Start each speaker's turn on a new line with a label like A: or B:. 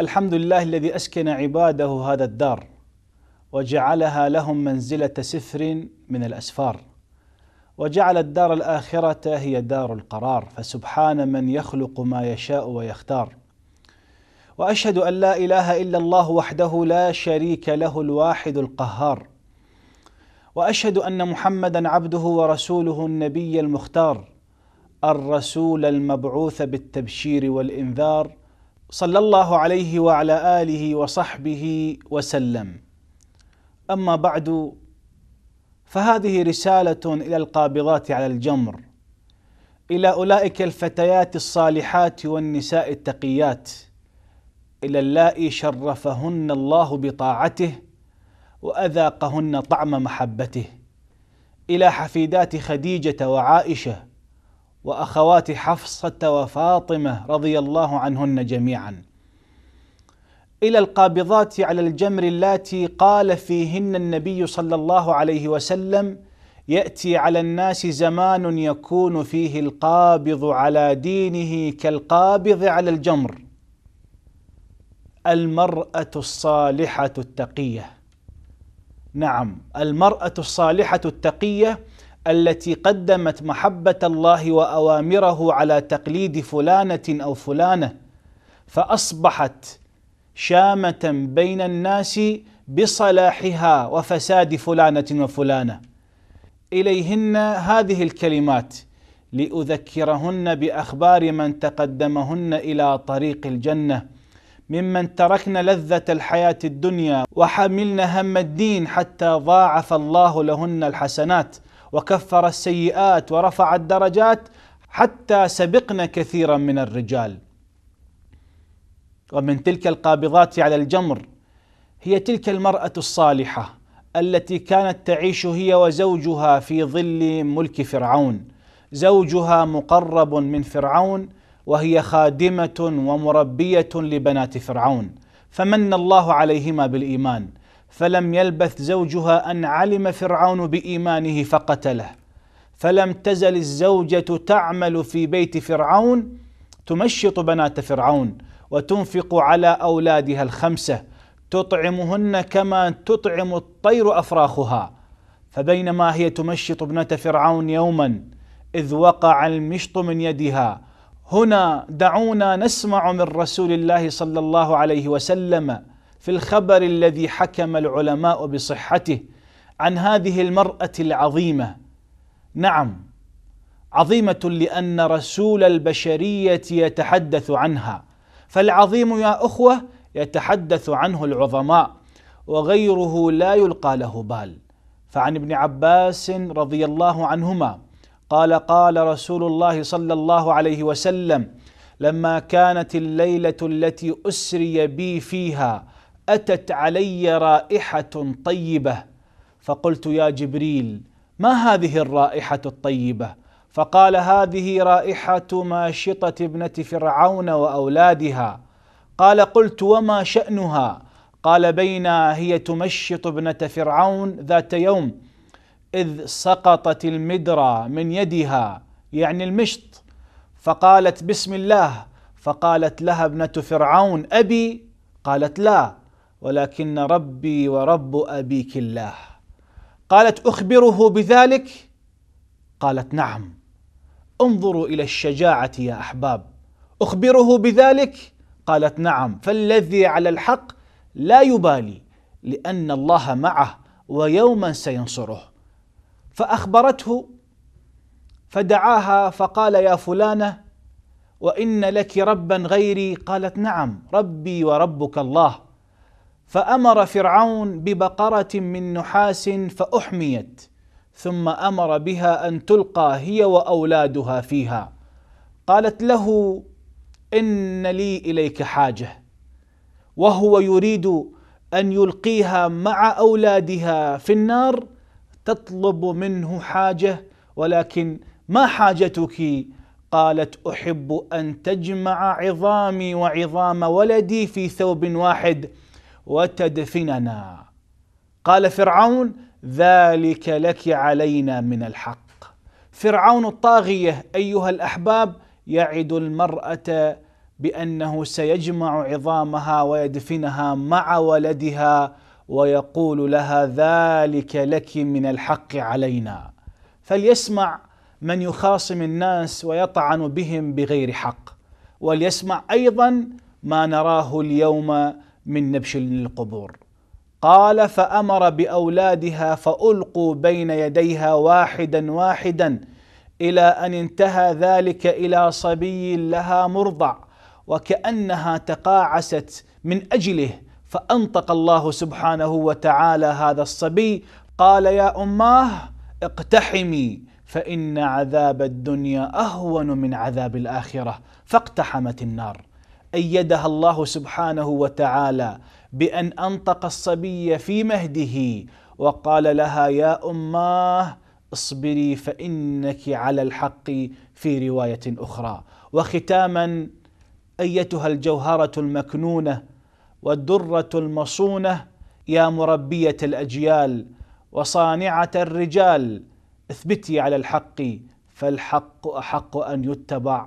A: الحمد لله الذي أسكن عباده هذا الدار وجعلها لهم منزلة سفر من الأسفار وجعل الدار الآخرة هي دار القرار فسبحان من يخلق ما يشاء ويختار وأشهد أن لا إله إلا الله وحده لا شريك له الواحد القهار وأشهد أن محمدا عبده ورسوله النبي المختار الرسول المبعوث بالتبشير والإنذار صلى الله عليه وعلى اله وصحبه وسلم اما بعد فهذه رساله الى القابضات على الجمر الى اولئك الفتيات الصالحات والنساء التقيات الى اللائي شرفهن الله بطاعته واذاقهن طعم محبته الى حفيدات خديجه وعائشه واخوات حفصه وفاطمه رضي الله عنهن جميعا الى القابضات على الجمر اللاتي قال فيهن النبي صلى الله عليه وسلم ياتي على الناس زمان يكون فيه القابض على دينه كالقابض على الجمر المراه الصالحه التقيه نعم المراه الصالحه التقيه التي قدمت محبه الله واوامره على تقليد فلانه او فلانه فاصبحت شامه بين الناس بصلاحها وفساد فلانه وفلانه اليهن هذه الكلمات لاذكرهن باخبار من تقدمهن الى طريق الجنه ممن تركن لذه الحياه الدنيا وحملن هم الدين حتى ضاعف الله لهن الحسنات وكفر السيئات ورفع الدرجات حتى سبقنا كثيرا من الرجال ومن تلك القابضات على الجمر هي تلك المراه الصالحه التي كانت تعيش هي وزوجها في ظل ملك فرعون زوجها مقرب من فرعون وهي خادمه ومربيه لبنات فرعون فمن الله عليهما بالايمان فلم يلبث زوجها ان علم فرعون بايمانه فقتله فلم تزل الزوجه تعمل في بيت فرعون تمشط بنات فرعون وتنفق على اولادها الخمسه تطعمهن كما تطعم الطير افراخها فبينما هي تمشط ابنه فرعون يوما اذ وقع المشط من يدها هنا دعونا نسمع من رسول الله صلى الله عليه وسلم في الخبر الذي حكم العلماء بصحته عن هذه المرأة العظيمة نعم عظيمة لأن رسول البشرية يتحدث عنها فالعظيم يا أخوة يتحدث عنه العظماء وغيره لا يلقى له بال فعن ابن عباس رضي الله عنهما قال قال رسول الله صلى الله عليه وسلم لما كانت الليله التي اسري بي فيها اتت علي رائحه طيبه فقلت يا جبريل ما هذه الرائحه الطيبه فقال هذه رائحه ماشطه ابنه فرعون واولادها قال قلت وما شانها قال بينا هي تمشط ابنه فرعون ذات يوم اذ سقطت المدرة من يدها يعني المشط فقالت بسم الله فقالت لها ابنه فرعون ابي قالت لا ولكن ربي ورب ابيك الله قالت اخبره بذلك قالت نعم انظروا الى الشجاعه يا احباب اخبره بذلك قالت نعم فالذي على الحق لا يبالي لان الله معه ويوما سينصره فاخبرته فدعاها فقال يا فلانه وان لك ربا غيري قالت نعم ربي وربك الله فامر فرعون ببقره من نحاس فاحميت ثم امر بها ان تلقى هي واولادها فيها قالت له ان لي اليك حاجه وهو يريد ان يلقيها مع اولادها في النار تطلب منه حاجه ولكن ما حاجتك قالت احب ان تجمع عظامي وعظام ولدي في ثوب واحد وتدفننا قال فرعون ذلك لك علينا من الحق فرعون الطاغيه ايها الاحباب يعد المراه بانه سيجمع عظامها ويدفنها مع ولدها ويقول لها ذلك لك من الحق علينا فليسمع من يخاصم الناس ويطعن بهم بغير حق وليسمع ايضا ما نراه اليوم من نبش القبور قال فامر باولادها فالقوا بين يديها واحدا واحدا الى ان انتهى ذلك الى صبي لها مرضع وكانها تقاعست من اجله فانطق الله سبحانه وتعالى هذا الصبي قال يا اماه اقتحمي فان عذاب الدنيا اهون من عذاب الاخره فاقتحمت النار أيدها الله سبحانه وتعالى بأن أنطق الصبي في مهده وقال لها يا أماه اصبري فإنك على الحق في رواية أخرى وختاما أيتها الجوهرة المكنونة والدرة المصونة يا مربية الأجيال وصانعة الرجال اثبتي على الحق فالحق أحق أن يتبع